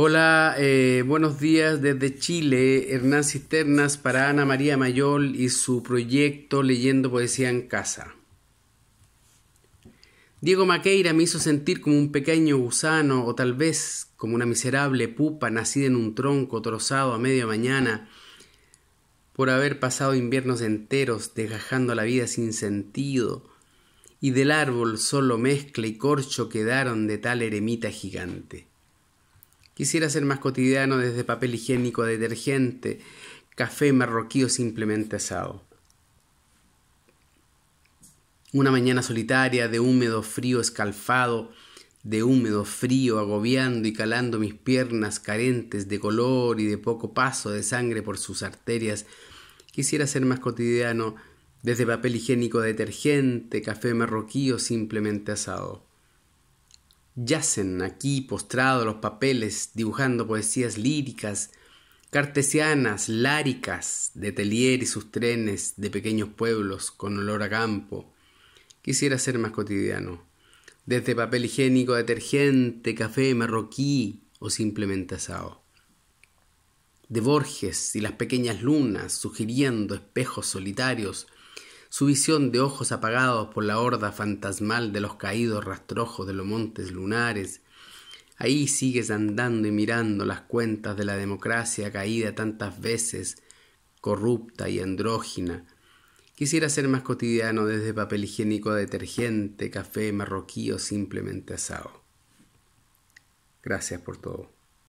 Hola, eh, buenos días desde Chile. Hernán Cisternas para Ana María Mayol y su proyecto Leyendo Poesía en Casa. Diego Maqueira me hizo sentir como un pequeño gusano o tal vez como una miserable pupa nacida en un tronco trozado a media mañana por haber pasado inviernos enteros desgajando la vida sin sentido y del árbol solo mezcla y corcho quedaron de tal eremita gigante. Quisiera ser más cotidiano desde papel higiénico, detergente, café marroquí o simplemente asado. Una mañana solitaria de húmedo frío escalfado, de húmedo frío agobiando y calando mis piernas carentes de color y de poco paso de sangre por sus arterias. Quisiera ser más cotidiano desde papel higiénico detergente, café marroquí o simplemente asado. Yacen aquí postrados los papeles, dibujando poesías líricas, cartesianas, láricas, de Telier y sus trenes de pequeños pueblos con olor a campo. Quisiera ser más cotidiano. Desde papel higiénico, detergente, café marroquí o simplemente asado. De Borges y las pequeñas lunas sugiriendo espejos solitarios su visión de ojos apagados por la horda fantasmal de los caídos rastrojos de los montes lunares. Ahí sigues andando y mirando las cuentas de la democracia caída tantas veces, corrupta y andrógina. Quisiera ser más cotidiano desde papel higiénico a detergente, café marroquí o simplemente asado. Gracias por todo.